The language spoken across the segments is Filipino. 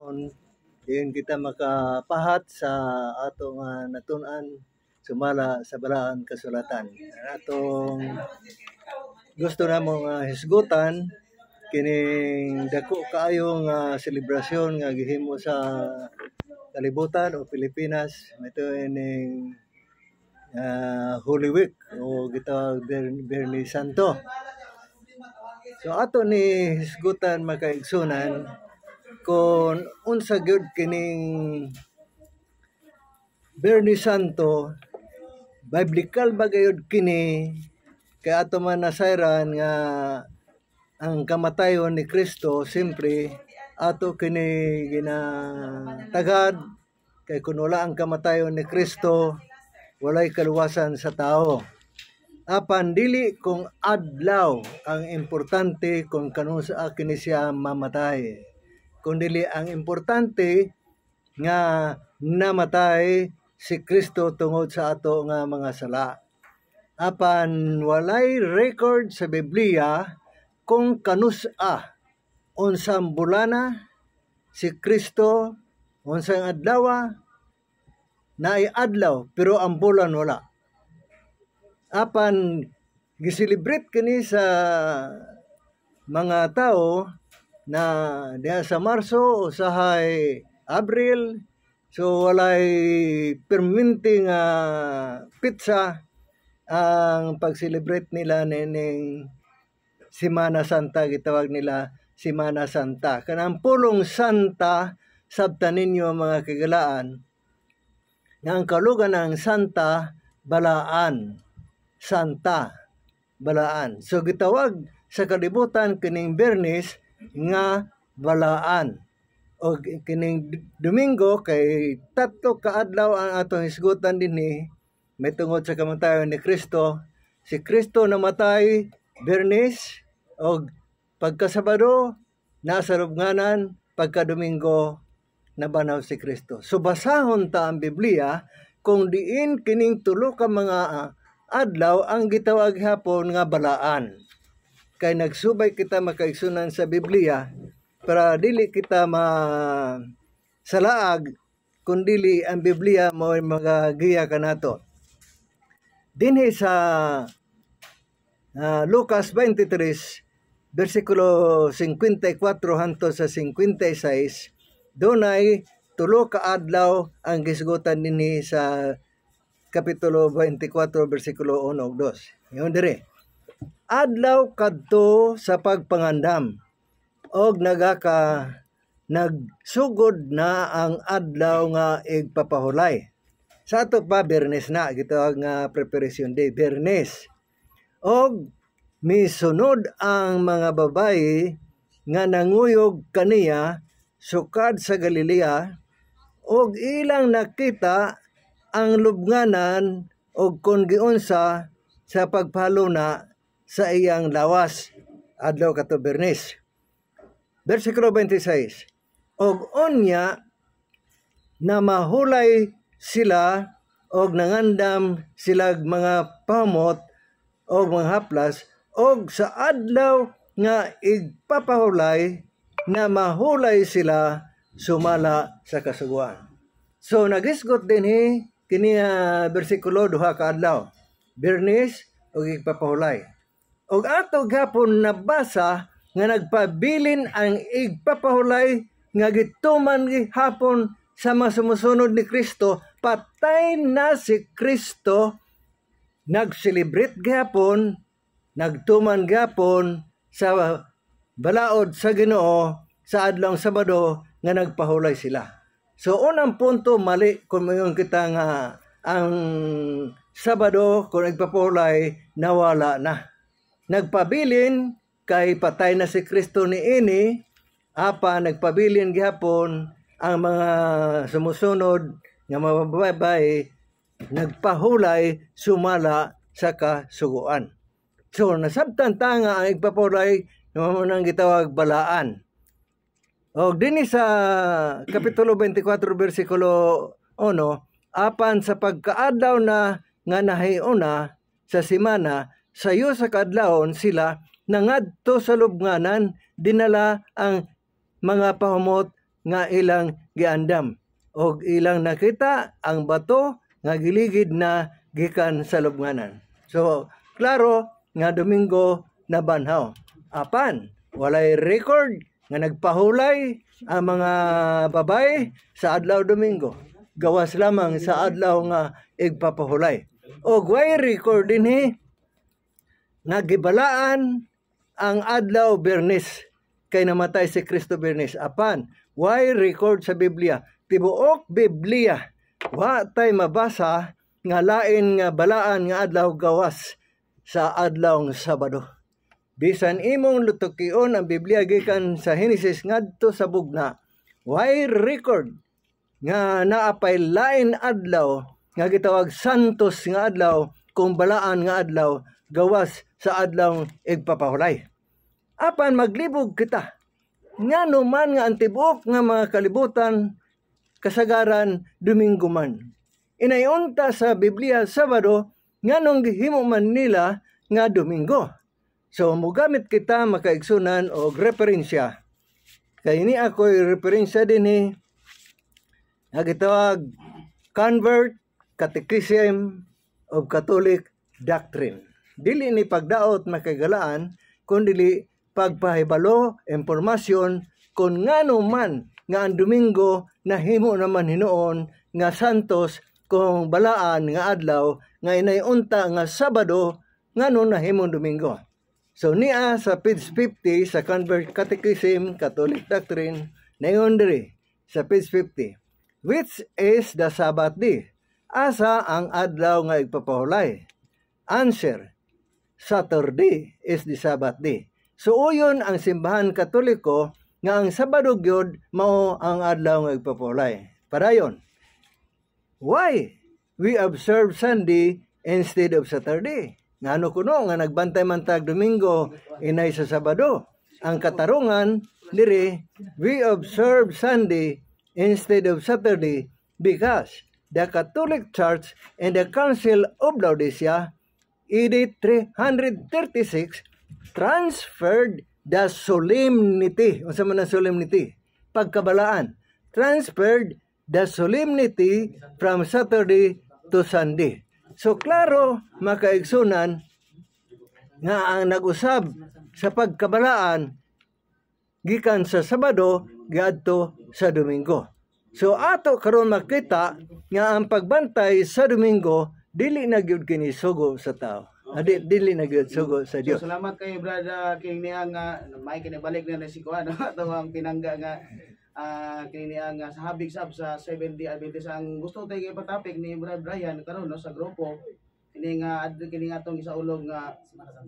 on Diyan kita makapahat sa atong uh, natunan sumala sa balaan kasulatan. atong gusto namong uh, hisgutan kining dako kaayong uh, selebrasyon nga gihimo sa kalibutan o Pilipinas ito ining uh, Holy Week o kita Berni Santo. So ato ni hisgutan makaigsunan kon unsa gyud kining Bernie Santo biblical ba gayud kini kay ato man nasayran nga ang kamatayon ni Kristo simpre ato kini ginatagad kay kun wala ang kamatayon ni Kristo walay kaluwasan sa tao apan dili kung adlaw ang importante kung kanus kini siya mamatay kundili ang importante nga namatay si Kristo tungod sa ato nga mga sala. Apan walay record sa Biblia kung kanus-a unsang bulana si Kristo unsang adlaw na ay adlaw pero ang bulan wala. Apan gisilibrate kini sa mga tao na diha sa Marso o hay Abril so walay permanente nga ah, pizza ang pag-celebrate nila nining Semana Santa gitawag nila Semana Santa kanang pulong Santa sabta ninyo mga kagalaan na ang kalugan ng Santa Balaan Santa Balaan so gitawag sa kalibutan kining Bernis nga balaan. O kining Domingo kay tatlo ka adlaw ang atong isgutan dinhi may tungod sa kamatayon ni Kristo. Si Kristo namatay Bernis o pagkasabado nasa rubnganan pagka Domingo nabanaw si Kristo. So basahon ta ang Biblia kung diin kining tulo ka mga ah, adlaw ang gitawag hapon nga balaan kay nagsubay kita makaigsunan sa Biblia para dili kita ma salaag kun dili ang Biblia mo magagiya kanato. Dinhi sa uh, Lucas 23 bersikulo 54 hanto sa 56 dunay tulo ka adlaw ang gisgutan dinhi sa kapitulo 24 bersikulo 1 ug 2. Yon dire adlaw kadto sa pagpangandam og nagaka nagsugod na ang adlaw nga igpapahulay sa ato pa Bernes na gitawag nga ah, preparation day Bernes og misunod ang mga babayi nga nanguyog kaniya sukad sa Galilea og ilang nakita ang lubnganan og kon giunsa sa pagpalo na sa iyang lawas adlaw kato Bernice. Versikulo 26. Og onya na mahulay sila og nangandam sila mga pamot og mga haplas og sa adlaw nga igpapahulay na mahulay sila sumala sa kasuguan. So nagisgot din he kini uh, bersikulo duha ka adlaw. Bernice og igpapahulay og ato gapon nabasa nga nagpabilin ang igpapahulay nga gituman gihapon sa mga sumusunod ni Kristo patay na si Kristo nagselebrate gapon nagtuman gapon sa balaod sa Ginoo sa adlong Sabado nga nagpahulay sila so unang punto mali kung mayon kita nga ang Sabado kung nagpapahulay nawala na nagpabilin kay patay na si Kristo ni ini apa nagpabilin gihapon ang mga sumusunod nga mga babae nagpahulay sumala sa kasuguan. So nasabtan ta nga ang igpapulay nga nang gitawag balaan. O dinhi sa kapitulo 24 bersikulo 1 apan sa pagkaadaw na nga nahiuna sa simana Sayo sa kadlawon sila nangadto sa lubnganan dinala ang mga pahumot nga ilang giandam og ilang nakita ang bato nga giligid na gikan sa lubnganan. So klaro nga Domingo na banhaw. Apan walay record nga nagpahulay ang mga babay sa adlaw Domingo. Gawas lamang sa adlaw nga igpapahulay. O way record dinhi nga gibalaan ang adlaw Bernes kay namatay si Kristo Bernes apan why record sa Biblia tibuok Biblia wa tay mabasa nga lain nga balaan nga adlaw gawas sa adlaw ng Sabado bisan imong lutukion ang Biblia gikan sa Genesis ngadto sa bugna why record nga naapay lain adlaw nga gitawag santos nga adlaw kung balaan nga adlaw gawas sa adlaw igpapahulay. Apan maglibog kita. Nga man nga antibok nga mga kalibutan, kasagaran, Domingo man. Inayunta sa Biblia Sabado, nga nung gihimo man nila nga Domingo. So mugamit kita makaigsunan o referensya. Kay ini ako'y referensya din ni eh. nagitawag Convert Catechism of Catholic Doctrine dili ni pagdaot makagalaan kun dili pagpahibalo impormasyon kun ngano man nga ang Domingo na nahimo naman hinoon nga Santos kung balaan nga adlaw nga inayunta nga Sabado na himo Domingo. So niya sa page 50 sa Convert Catechism Catholic Doctrine nayon diri sa page 50 which is the Sabbath day asa ang adlaw nga ipapahulay? Answer Saturday is the Sabbath day. So uyon ang simbahan katoliko nga ang Sabado gyud mao ang adlaw nga ipapulay. Padayon. Why we observe Sunday instead of Saturday? Ngano kuno nga nagbantay man tag Domingo inay sa Sabado. Ang katarungan dire we observe Sunday instead of Saturday because the Catholic Church and the Council of Laodicea E ED 336 transferred the solemnity unsa man ang solemnity pagkabalaan transferred the solemnity from Saturday to Sunday so klaro makaigsunan nga ang nag-usab sa pagkabalaan gikan sa Sabado gadto sa Domingo so ato karon makita nga ang pagbantay sa Domingo dili na gyud kini sugo sa tao. Ah, okay. Adi, dili na gyud sugo sa Dios. So, salamat kay brother King Nia nga may kinabalik na na si Kuan ato ang pinangga nga uh, ah, kini nga sa habig sab sa 70 Adventist ang gusto tay kay patapik ni brother Brian karon no sa grupo kini nga kini nga tong isa ulog nga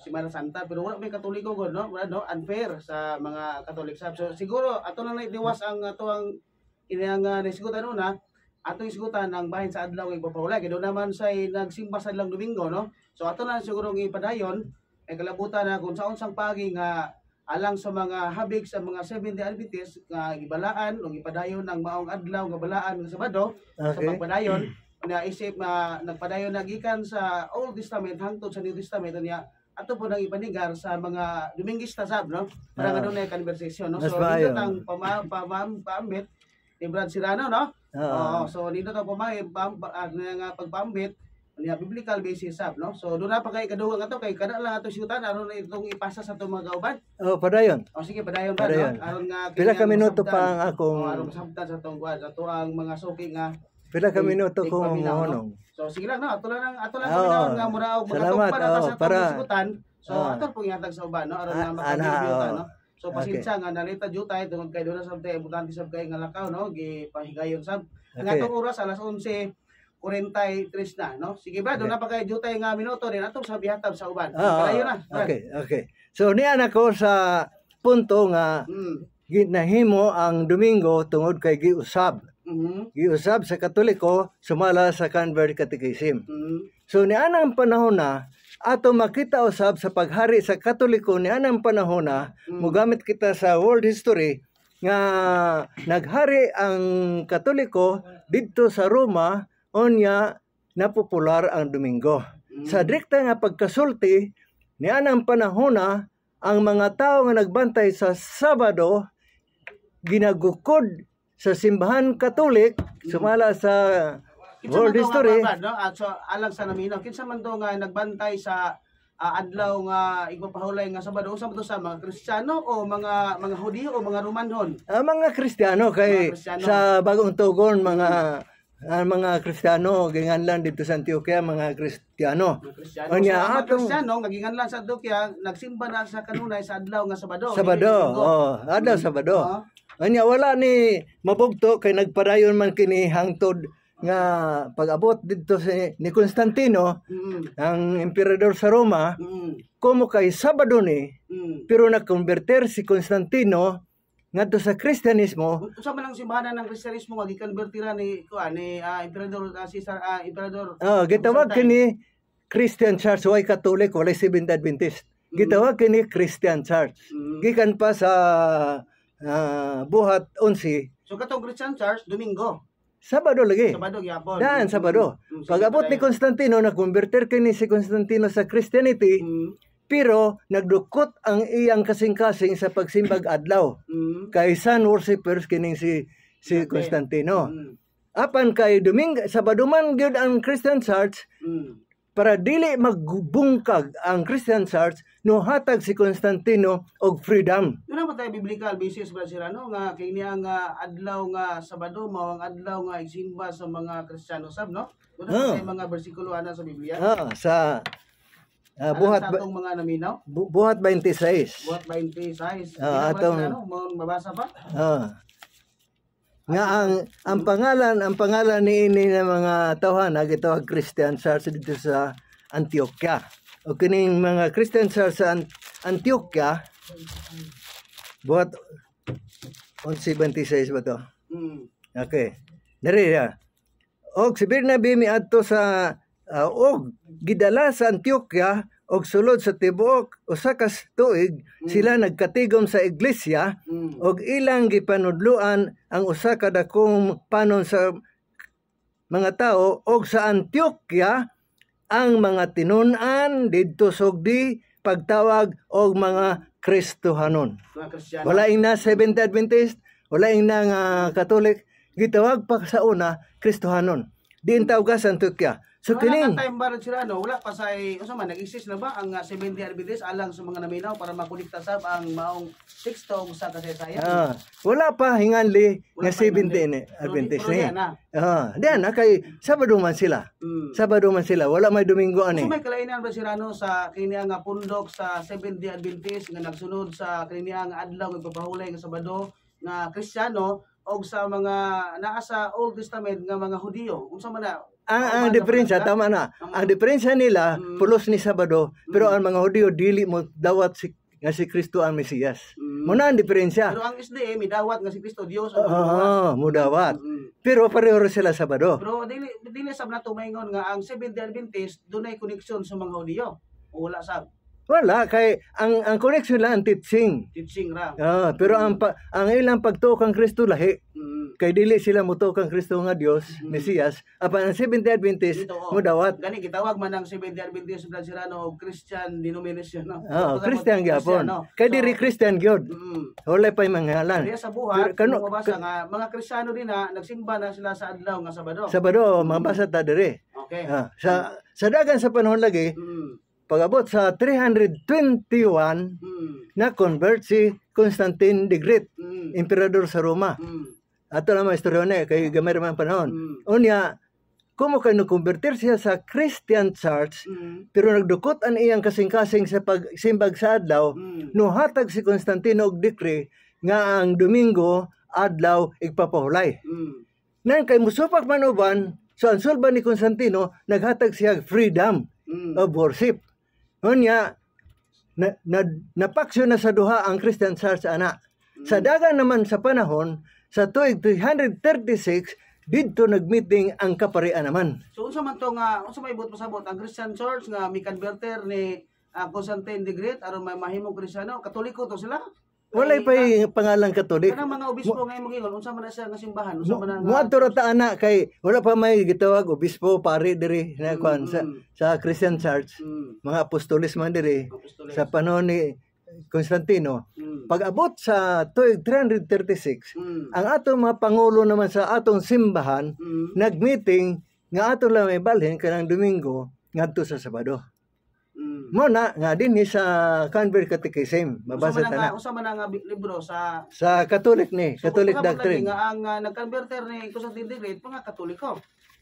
Semana Santa pero wala may katoliko gud no Brad no unfair sa mga Catholic sab. So siguro ato lang na idiwas ang ato ang kini nga nisgutan una atong isgutan ang bahin sa adlaw kay papaulay kay naman say nagsimba sa adlaw Domingo no. So ato na siguro ng ipadayon ay kalabutan na kung saon sang pagi nga alang sa mga habig sa mga 70 Adventist nga gibalaan o ipadayon ang maong adlaw nga balaan nga Sabado okay. sa pagpadayon na isip na nagpadayon na gikan sa Old Testament hangtod sa New Testament niya ato po nang ipanigar sa mga Dominguista sab no para oh. nga ah. na conversation no so dito tang pama pamam pamit ni Brad Sirano no Oo. so dito to pumay bam ang ah, nga pagbambit niya biblical basis up no so do na pa kay kaduwa nga to kay kada lang ato siyutan ano na itong ipasa sa tong mga kauban oh padayon oh sige padayon ba padayon. no aron nga pila ka minuto pa ang akong aron sabtan sa tong kuan sa ang mga suki nga pila ka minuto ko ang honong so sige lang no ato lang ato lang oh, nga mura og mga tong para sa tong siyutan so ato pong yatag sa uban no aron ah, na makadiyutan no So pasensya okay. nga nalita jud tayo tungod kay doon sab tayo importante sab kay nga lakaw no gipahigayon sab. Okay. Ang oras alas 11:43 na no. Sige ba, okay. doon na pa kay jutay nga minuto din atong sa bihatab sa uban. Ah, ah Kalayo na. Okay, okay. So ni anak ko sa punto nga mm. ginahimo ang Domingo tungod kay giusab. Mm-hmm. Giusab sa Katoliko sumala sa Convert Catechism. Mm-hmm. So ni anang panahon na ato makita usab sa paghari sa Katoliko ni anang panahon na mm. mugamit kita sa world history nga naghari ang Katoliko didto sa Roma onya napopular ang Domingo. Mm. Sa direkta nga pagkasulti ni anang panahon na ang mga tao nga nagbantay sa Sabado ginagukod sa simbahan Katolik sumala sa Kinsa World man history. nga brad, no? At ah, so alag sa naminaw, kinsa man daw nga nagbantay sa ah, adlaw nga igpapahulay nga Sabado usa to sa mga Kristiyano o mga mga Hudyo o mga Romanhon. Ang ah, mga Kristiyano kay Mga Kristiyano. sa bagong tugon mga ang ah, mga Kristiyano ginganlan dito sa Antioquia mga Kristiyano. Mga Kristiyano. O niya, mga atong- Kristiyano naginganlan sa Dukya, nagsimba na sa kanunay sa adlaw nga Sabado. Sabado, oh, adlaw hmm. Sabado. Oo. Anya wala ni mabugto kay nagpadayon man kini hangtod nga pag-abot didto si, ni Constantino mm. ang emperador sa Roma mm. como kay Sabado ni mm. pero nakonverter si Constantino ngadto sa Kristyanismo usa man ang simbahan ng Kristyanismo nga gikonvertira ni kuan ni uh, emperador uh, ah, Caesar uh, ah, emperador oh gitawag kini Christian Church way Catholic walay Seventh Adventist mm. gitawag kini Christian Church mm. gikan pa sa uh, buhat 11 so katong Christian Church Domingo Sabado lagi. Sabado gyapon. Daan mm, Sabado. Mm, mm. Pagabot ni Constantino na converter kay ni si Constantino sa Christianity, mm. pero nagdukot ang iyang kasing-kasing sa pagsimbag adlaw. Mm. Kay sun worshippers kining si si Constantino. Mm. Apan kay Domingo Sabado man gyud ang Christian Church mm. para dili magbungkag ang Christian Church no hatag si Constantino og freedom. Yun ba tayo biblical basis ba sila no nga kay niya nga adlaw nga Sabado mao ang adlaw nga igsimba sa mga Kristiyano sab no. Kuno oh. Ah. tayo mga bersikulo ana sa Biblia. Oh, sa Uh, buhat ba, mga naminaw? Bu, buhat 26. Buhat 26. Uh, atong ano, mabasa pa? Uh, nga ang ang pangalan ang pangalan ni ini ng mga tawhan nagitawag Christian Church dito sa Antioquia o kining mga Christian sa, sa Antioquia buhat 176 ba to? Mm. Okay. Dari ya. Og si Bernabe ato sa uh, og gidala sa Antioquia og sulod sa tibuok usa ka tuig mm. sila nagkatigom sa iglesia mm. og ilang gipanudluan ang usa ka dakong panon sa mga tao og sa Antioquia ang mga tinunan didto sugdi pagtawag og mga Kristohanon. Wala ing na Seventh Adventist, wala ing nang nga Catholic, gitawag pa sa una Kristohanon. Di tawag ka sa Antioquia. So Mga kini time baron sila no, wala pa say usa man nag-exist na ba ang uh, 70 Adventist alang sa mga naminaw para makonekta sa ang maong 6 taong sa kasaysayan. Ah, wala pa hinganli nga 70 ni ni. Ah, diyan na kay Sabado man sila. Mm. Sabado man sila, wala may Domingo ani. So, kalainan ba sila no sa kini ang ah, pundok sa 70 Adventist nga nagsunod sa kini ang adlaw nga pagpahulay nga Sabado nga Kristiyano og sa mga naa sa Old Testament nga mga Hudiyo. Unsa man na Ah, ah, ang, ang diferensya, tama na. Ang difference nila, mm. pulos ni Sabado, pero mm. ang mga Hudyo, dili mo dawat si nga si Kristo ang Mesiyas. Mm. Muna ang diferensya. Pero ang SDA, eh, midawat nga si Kristo Dios ang Oo, ah, mudawat. Mm. Pero pareho sila Sabado. Pero dili dili sab nato maingon nga ang Seventh-day Adventist dunay koneksyon sa mga Hudyo. Wala sab. Wala kay ang ang connection lang ang teaching. Teaching ra. Ah, pero mm. ang pa, ang ilang pagtuo kang Kristo lahi kay dili sila muto kang Kristo nga Dios mm. Mm-hmm. Mesiyas apan ang Seventh Day Adventist mo oh. dawat gani gitawag man ang Seventh Day Adventist sa sila Christian denomination no oh, Christian gyapon no? kay so, diri Christian gyud mm. wala pay mangalan diya sa buhat kano mabasa nga mga Kristiyano din na nagsimba na sila sa adlaw nga Sabado Sabado mabasa ta diri okay ha, ah, sa mm. sa dagan sa panahon lagi mm pagabot sa 321 mm. na convert si Constantine the Great, mm. emperador sa Roma. Mm ato na istorya kay ah. gamay man panahon. Mm. Unya kumo kay nakonvertir siya sa Christian Church mm. pero nagdukot an iyang kasing-kasing sa pagsimbag sa adlaw mm. no hatag si Constantino og decree nga ang Domingo adlaw igpapahulay. Mm. Nan kay musupak man uban so ang sulba ni Constantino naghatag siya freedom mm. of worship. Unya na, na, napaksyo na sa duha ang Christian Church ana. Mm. Sa dagan naman sa panahon sa tuig 336, didto nagmeeting ang kaparian naman. So unsa man to nga unsa may ibot pasabot ang Christian Church nga mi converter ni uh, Constantine the Great aron may mahimong Kristiyano, Katoliko to sila. Walay pa yung ah, pangalang katolik. Kanang mga obispo ngayon mangingon, unsa man sa simbahan, unsa man na. Muadto ra ta ana kay wala pa may gitawag obispo pare diri na mm. sa mm. sa Christian Church. Mm. Mga apostolis man diri. Sa panahon ni Constantino, mm. pag abot sa tuig 336, mm. ang atong mga pangulo naman sa atong simbahan, mm. nagmeeting nga atong lang may balhin kanang Domingo ngadto sa Sabado. Mm. Mo na nga din ni sa Convert Catechism, mabasa ta na. Usa man nga libro sa sa Catholic ni, so, Catholic doctrine. Nga ang uh, nagconverter ni Constantine the Great pa nga Katoliko.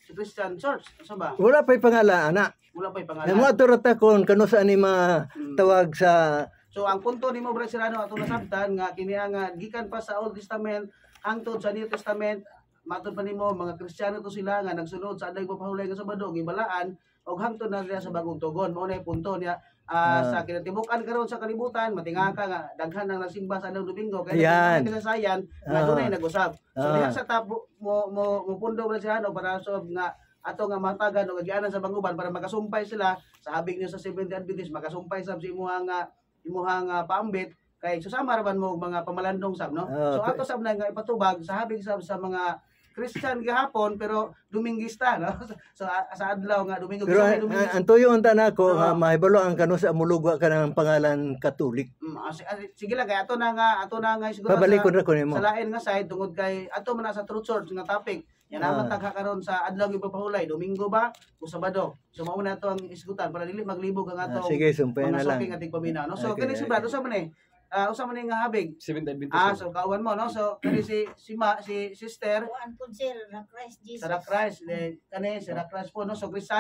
Christian Church, usa ba? Wala pa'y pangalan ana. Wala pa'y pangalan. Namo ato ta kon kano sa anima mm. tawag sa So ang punto mo Brad Serrano atong nasabtan nga kini nga ah, gikan pa sa Old Testament hangtod sa New Testament matod pa nimo mga Kristiyano to sila nga nagsunod sa adlaw papahulay nga Sabado gibalaan og hangtod na nila sa bagong tugon mo nay punto niya uh, sa kinatibukan karon sa kalibutan matingaka nga daghan ang nasimba sa adlaw Domingo kay kasaysayan nga uh, dunay nag-usab so uh, sa tapo mo mo, mo pundo Brad Serrano para sob nga ato nga matagan og agianan sa banguban para makasumpay sila sa habig niyo sa 70 Adventist makasumpay sa imong nga uh, imuhang uh, paambit kay susama raman mo mga pamalandong sab no oh, so ato sab na nga ipatubag sa habig sab sa mga Christian gihapon pero Dominguista no so sa adlaw nga Domingo pero sa Domingo ang tuyo unta nako uh, uh, mahibalo ang kanus sa mulugwa ka ng pangalan Katolik um, mm, ah, ah, sige lang kay ato na nga ato na nga siguro Babalikon sa, ra ko nimo sa lain nga side tungod kay ato man sa True Church nga topic yan ah. naman tagha karon sa adlaw gyud papahulay, Domingo ba o Sabado. So mao na to ang iskutan para dili maglibog ang ah, atong Sige, sumpayan na lang. Mga ating pamina, no? So okay, kani si Brad, usa man eh. Uh, usa man ni eh nga habig. 7:20. Ah, so kauwan mo no. So kani si si ma, si sister. Kuan kun sir, Christ Jesus. Sir Christ, eh, kani sir Christ po no. So Christ